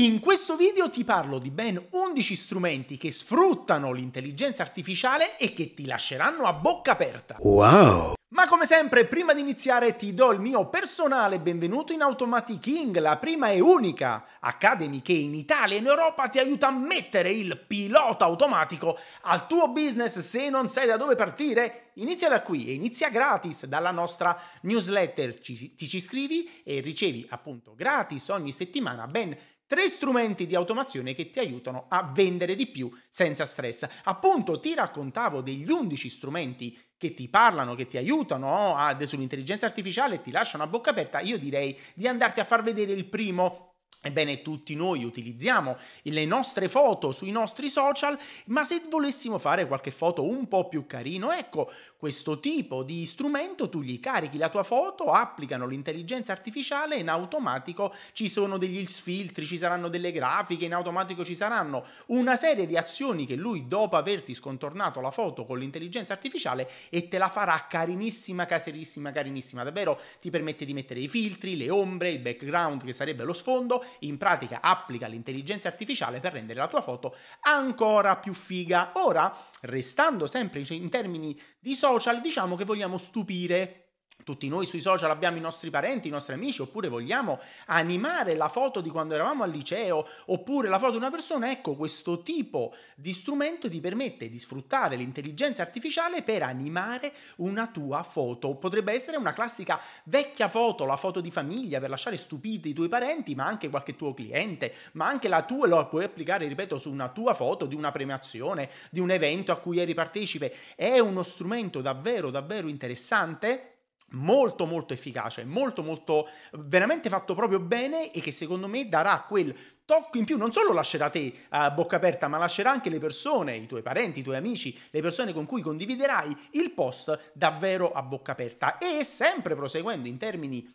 In questo video ti parlo di ben 11 strumenti che sfruttano l'intelligenza artificiale e che ti lasceranno a bocca aperta. Wow! Ma come sempre, prima di iniziare ti do il mio personale benvenuto in Automatic la prima e unica Academy che in Italia e in Europa ti aiuta a mettere il pilota automatico al tuo business se non sai da dove partire. Inizia da qui e inizia gratis dalla nostra newsletter. Ci, ti ci iscrivi e ricevi appunto gratis ogni settimana ben Tre strumenti di automazione che ti aiutano a vendere di più senza stress. Appunto, ti raccontavo degli 11 strumenti che ti parlano, che ti aiutano oh, a, sull'intelligenza artificiale e ti lasciano a bocca aperta, io direi di andarti a far vedere il primo Ebbene, tutti noi utilizziamo le nostre foto sui nostri social, ma se volessimo fare qualche foto un po' più carino, ecco, questo tipo di strumento tu gli carichi la tua foto, applicano l'intelligenza artificiale e in automatico ci sono degli sfiltri, ci saranno delle grafiche, in automatico ci saranno una serie di azioni che lui dopo averti scontornato la foto con l'intelligenza artificiale e te la farà carinissima, caserissima, carinissima, davvero ti permette di mettere i filtri, le ombre, il background che sarebbe lo sfondo in pratica applica l'intelligenza artificiale per rendere la tua foto ancora più figa. Ora, restando sempre in termini di social, diciamo che vogliamo stupire tutti noi sui social abbiamo i nostri parenti, i nostri amici, oppure vogliamo animare la foto di quando eravamo al liceo, oppure la foto di una persona. Ecco, questo tipo di strumento ti permette di sfruttare l'intelligenza artificiale per animare una tua foto. Potrebbe essere una classica vecchia foto, la foto di famiglia, per lasciare stupiti i tuoi parenti, ma anche qualche tuo cliente, ma anche la tua, lo puoi applicare, ripeto, su una tua foto di una premiazione, di un evento a cui eri partecipe. È uno strumento davvero, davvero interessante molto molto efficace, molto molto veramente fatto proprio bene e che secondo me darà quel tocco in più, non solo lascerà te a eh, bocca aperta, ma lascerà anche le persone, i tuoi parenti, i tuoi amici, le persone con cui condividerai il post davvero a bocca aperta. E sempre proseguendo in termini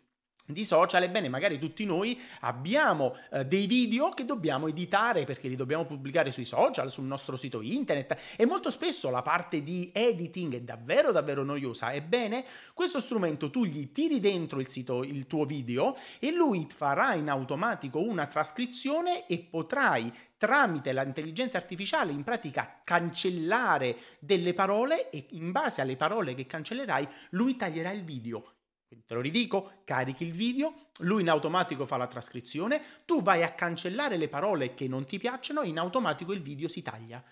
di social, ebbene magari tutti noi abbiamo eh, dei video che dobbiamo editare perché li dobbiamo pubblicare sui social, sul nostro sito internet e molto spesso la parte di editing è davvero davvero noiosa, ebbene questo strumento tu gli tiri dentro il, sito, il tuo video e lui farà in automatico una trascrizione e potrai tramite l'intelligenza artificiale in pratica cancellare delle parole e in base alle parole che cancellerai lui taglierà il video te lo ridico, carichi il video, lui in automatico fa la trascrizione, tu vai a cancellare le parole che non ti piacciono e in automatico il video si taglia.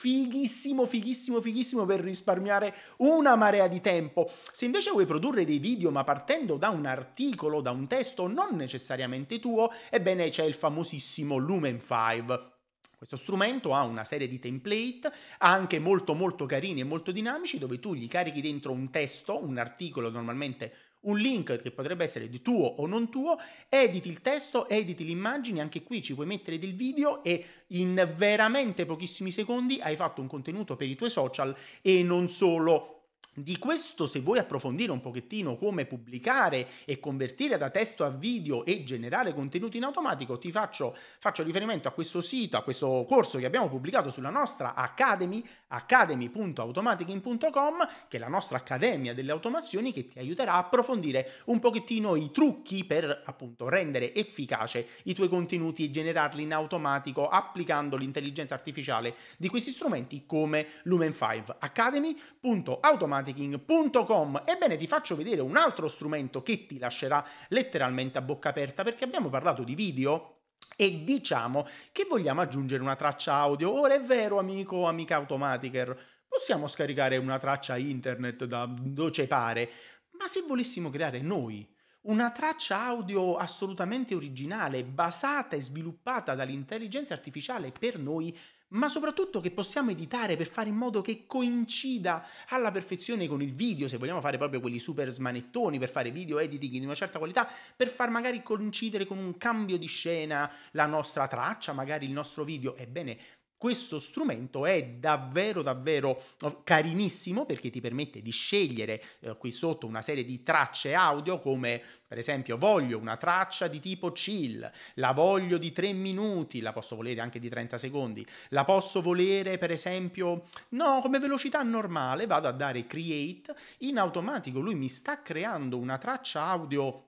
Fighissimo, fighissimo, fighissimo per risparmiare una marea di tempo. Se invece vuoi produrre dei video ma partendo da un articolo, da un testo non necessariamente tuo, ebbene c'è il famosissimo Lumen 5 questo strumento ha una serie di template, anche molto molto carini e molto dinamici, dove tu gli carichi dentro un testo, un articolo normalmente un link che potrebbe essere di tuo o non tuo, editi il testo, editi l'immagine, anche qui ci puoi mettere del video e in veramente pochissimi secondi hai fatto un contenuto per i tuoi social e non solo di questo, se vuoi approfondire un pochettino come pubblicare e convertire da testo a video e generare contenuti in automatico, ti faccio, faccio riferimento a questo sito, a questo corso che abbiamo pubblicato sulla nostra Academy, academy.automaticin.com, che è la nostra accademia delle automazioni che ti aiuterà a approfondire un pochettino i trucchi per appunto rendere efficace i tuoi contenuti e generarli in automatico applicando l'intelligenza artificiale di questi strumenti come Lumen5. Academy.automaticin.com marketing.com. Ebbene, ti faccio vedere un altro strumento che ti lascerà letteralmente a bocca aperta perché abbiamo parlato di video e diciamo che vogliamo aggiungere una traccia audio. Ora è vero, amico o amica automatica, possiamo scaricare una traccia internet da dove pare, ma se volessimo creare noi una traccia audio assolutamente originale, basata e sviluppata dall'intelligenza artificiale per noi, ma soprattutto che possiamo editare per fare in modo che coincida alla perfezione con il video, se vogliamo fare proprio quelli super smanettoni per fare video editing di una certa qualità, per far magari coincidere con un cambio di scena la nostra traccia, magari il nostro video. Ebbene, questo strumento è davvero davvero oh, carinissimo perché ti permette di scegliere eh, qui sotto una serie di tracce audio come per esempio voglio una traccia di tipo chill, la voglio di 3 minuti, la posso volere anche di 30 secondi, la posso volere per esempio no come velocità normale, vado a dare create, in automatico lui mi sta creando una traccia audio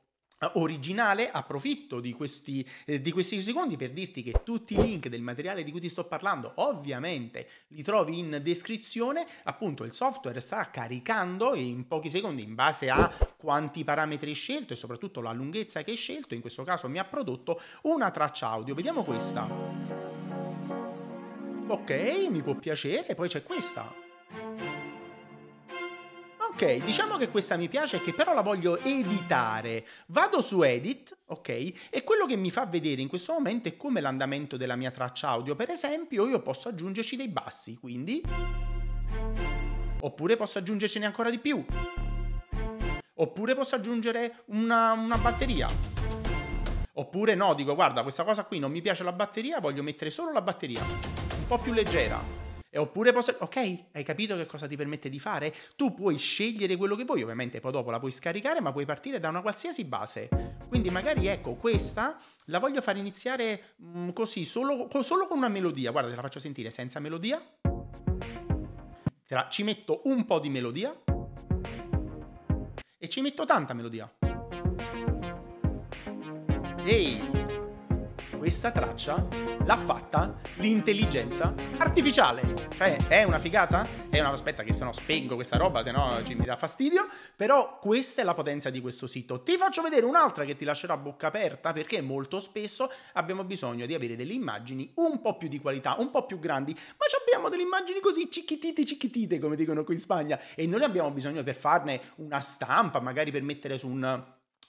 originale, approfitto di questi, eh, di questi, secondi per dirti che tutti i link del materiale di cui ti sto parlando ovviamente li trovi in descrizione, appunto il software sta caricando in pochi secondi in base a quanti parametri hai scelto e soprattutto la lunghezza che hai scelto, in questo caso mi ha prodotto una traccia audio, vediamo questa. Ok, mi può piacere, poi c'è questa. Ok, diciamo che questa mi piace che però la voglio editare. Vado su edit, ok? E quello che mi fa vedere in questo momento è come l'andamento della mia traccia audio. Per esempio, io posso aggiungerci dei bassi, quindi... Oppure posso aggiungercene ancora di più. Oppure posso aggiungere una, una batteria. Oppure no, dico guarda questa cosa qui non mi piace la batteria, voglio mettere solo la batteria, un po' più leggera. Oppure posso... Ok, hai capito che cosa ti permette di fare? Tu puoi scegliere quello che vuoi, ovviamente poi dopo la puoi scaricare, ma puoi partire da una qualsiasi base. Quindi magari ecco, questa la voglio far iniziare mh, mm, così, solo, solo con una melodia. Guarda, te la faccio sentire senza melodia. La... Ci metto un po' di melodia. E ci metto tanta melodia. Ehi! questa traccia l'ha fatta l'intelligenza artificiale. Cioè, è una figata? È una... Aspetta che se no spengo questa roba, se no ci mi dà fastidio. Però questa è la potenza di questo sito. Ti faccio vedere un'altra che ti lascerà a bocca aperta perché molto spesso abbiamo bisogno di avere delle immagini un po' più di qualità, un po' più grandi, ma abbiamo delle immagini così cicchitite, cicchitite, come dicono qui in Spagna, e noi abbiamo bisogno per farne una stampa, magari per mettere su un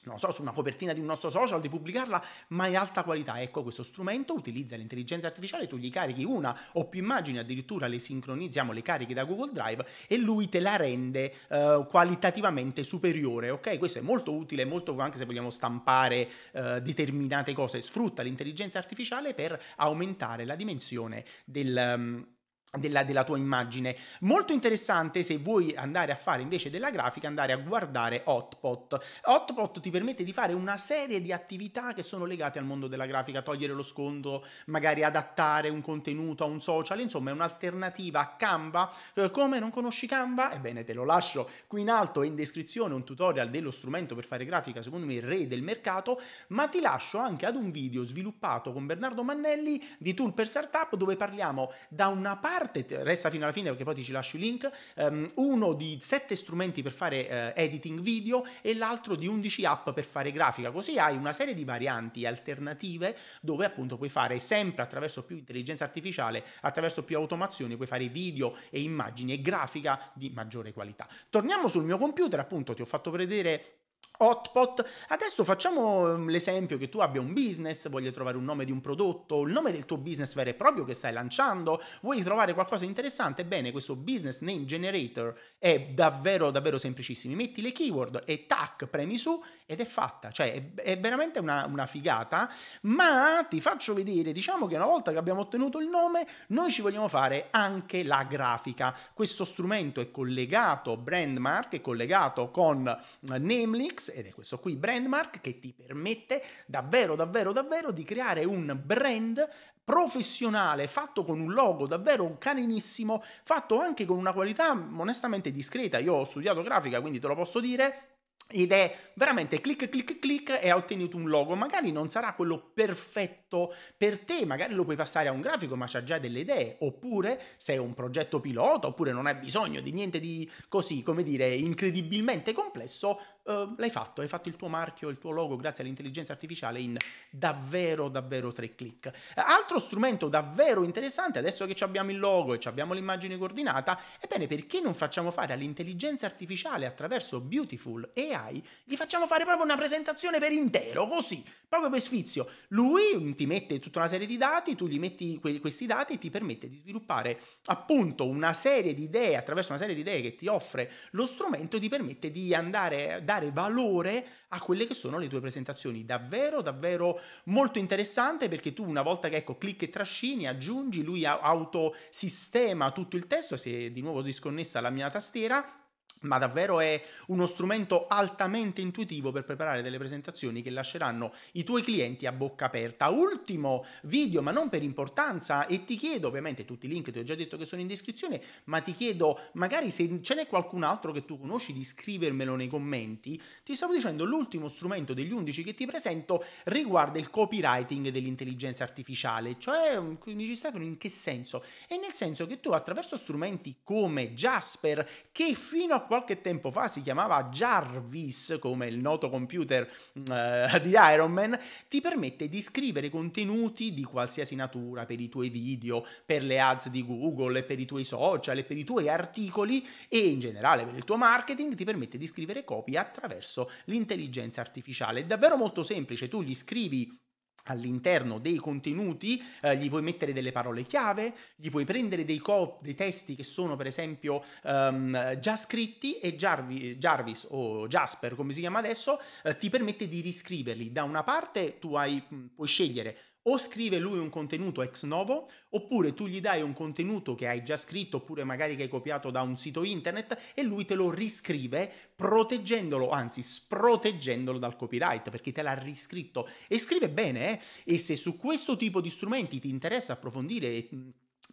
non so, su una copertina di un nostro social, di pubblicarla, ma in alta qualità. Ecco, questo strumento utilizza l'intelligenza artificiale, tu gli carichi una o più immagini, addirittura le sincronizziamo, le carichi da Google Drive e lui te la rende eh, qualitativamente superiore, ok? Questo è molto utile, molto anche se vogliamo stampare eh, determinate cose, sfrutta l'intelligenza artificiale per aumentare la dimensione del... Um, della, della, tua immagine. Molto interessante se vuoi andare a fare invece della grafica, andare a guardare Hotpot. Hotpot ti permette di fare una serie di attività che sono legate al mondo della grafica, togliere lo sconto, magari adattare un contenuto a un social, insomma è un'alternativa a Canva. Eh, come non conosci Canva? Ebbene te lo lascio qui in alto e in descrizione un tutorial dello strumento per fare grafica, secondo me il re del mercato, ma ti lascio anche ad un video sviluppato con Bernardo Mannelli di Tool per Startup dove parliamo da una parte carte, resta fino alla fine perché poi ti ci lascio i link, um, uno di 7 strumenti per fare uh, editing video e l'altro di 11 app per fare grafica, così hai una serie di varianti alternative dove appunto puoi fare sempre attraverso più intelligenza artificiale, attraverso più automazioni, puoi fare video e immagini e grafica di maggiore qualità. Torniamo sul mio computer, appunto ti ho fatto vedere hotpot. Adesso facciamo ehm, l'esempio che tu abbia un business, voglia trovare un nome di un prodotto, il nome del tuo business vero e proprio che stai lanciando, vuoi trovare qualcosa di interessante, bene, questo business name generator è davvero davvero semplicissimo. Metti le keyword e tac, premi su ed è fatta, cioè è, è veramente una, una figata, ma ti faccio vedere, diciamo che una volta che abbiamo ottenuto il nome, noi ci vogliamo fare anche la grafica. Questo strumento è collegato, Brandmark è collegato con eh, Namelix ed è questo qui Brandmark che ti permette davvero davvero davvero di creare un brand professionale fatto con un logo davvero carinissimo, fatto anche con una qualità onestamente discreta. Io ho studiato grafica, quindi te lo posso dire. Ed è veramente clic clic clic e ha ottenuto un logo. Magari non sarà quello perfetto progetto per te, magari lo puoi passare a un grafico ma c'ha già delle idee, oppure se è un progetto pilota, oppure non hai bisogno di niente di così, come dire, incredibilmente complesso, eh, l'hai fatto, hai fatto il tuo marchio, il tuo logo grazie all'intelligenza artificiale in davvero, davvero tre click. Altro strumento davvero interessante, adesso che abbiamo il logo e abbiamo l'immagine coordinata, ebbene perché non facciamo fare all'intelligenza artificiale attraverso Beautiful AI, gli facciamo fare proprio una presentazione per intero, così, proprio per sfizio. Lui ti mette tutta una serie di dati, tu gli metti que- questi dati e ti permette di sviluppare appunto una serie di idee, attraverso una serie di idee che ti offre lo strumento, ti permette di andare a dare valore a quelle che sono le tue presentazioni. Davvero, davvero molto interessante perché tu una volta che ecco, clicca e trascini, aggiungi, lui autosistema tutto il testo, se di nuovo disconnessa la mia tastiera, ma davvero è uno strumento altamente intuitivo per preparare delle presentazioni che lasceranno i tuoi clienti a bocca aperta. Ultimo video, ma non per importanza, e ti chiedo, ovviamente tutti i link ti ho già detto che sono in descrizione, ma ti chiedo magari se ce n'è qualcun altro che tu conosci di scrivermelo nei commenti. Ti stavo dicendo l'ultimo strumento degli 11 che ti presento riguarda il copywriting dell'intelligenza artificiale, cioè dici Stefano in che senso? E nel senso che tu attraverso strumenti come Jasper che fino a qualche tempo fa si chiamava Jarvis, come il noto computer mm, eh, di Iron Man, ti permette di scrivere contenuti di qualsiasi natura per i tuoi video, per le ads di Google, per i tuoi social, per i tuoi articoli e in generale per il tuo marketing, ti permette di scrivere copie attraverso l'intelligenza artificiale. È davvero molto semplice, tu gli scrivi all'interno dei contenuti, eh, gli puoi mettere delle parole chiave, gli puoi prendere dei, co- dei testi che sono per esempio um, già scritti e Jarvis, Jarvis, o Jasper come si chiama adesso eh, ti permette di riscriverli. Da una parte tu hai, puoi scegliere o scrive lui un contenuto ex novo, oppure tu gli dai un contenuto che hai già scritto, oppure magari che hai copiato da un sito internet, e lui te lo riscrive proteggendolo, anzi sproteggendolo dal copyright, perché te l'ha riscritto. E scrive bene, eh? E se su questo tipo di strumenti ti interessa approfondire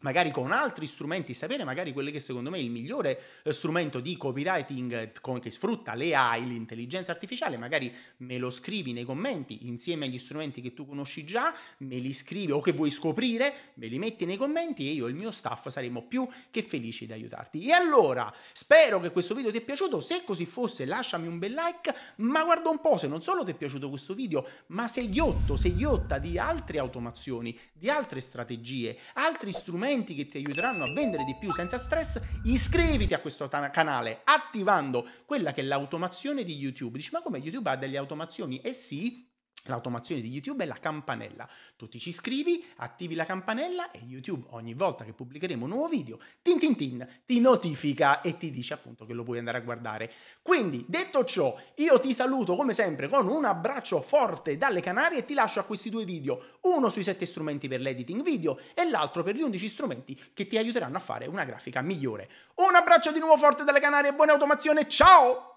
magari con altri strumenti, sapere magari quello che secondo me è il migliore eh, strumento di copywriting eh, che sfrutta l'AI, l'intelligenza artificiale, magari me lo scrivi nei commenti insieme agli strumenti che tu conosci già, me li scrivi o che vuoi scoprire, me li metti nei commenti e io e il mio staff saremo più che felici di aiutarti. E allora, spero che questo video ti è piaciuto, se così fosse lasciami un bel like, ma guarda un po' se non solo ti è piaciuto questo video, ma sei ghiotto, sei ghiotta di altre automazioni, di altre strategie, altri strumenti strumenti che ti aiuteranno a vendere di più senza stress, iscriviti a questo canale attivando quella che è l'automazione di YouTube. Dici, ma come YouTube ha delle automazioni? Eh sì, L'automazione di YouTube è la campanella. Tu ti ci iscrivi, attivi la campanella e YouTube ogni volta che pubblicheremo un nuovo video, tin tin tin, ti notifica e ti dice appunto che lo puoi andare a guardare. Quindi, detto ciò, io ti saluto come sempre con un abbraccio forte dalle Canarie e ti lascio a questi due video, uno sui 7 strumenti per l'editing video e l'altro per gli 11 strumenti che ti aiuteranno a fare una grafica migliore. Un abbraccio di nuovo forte dalle Canarie, buona automazione, ciao!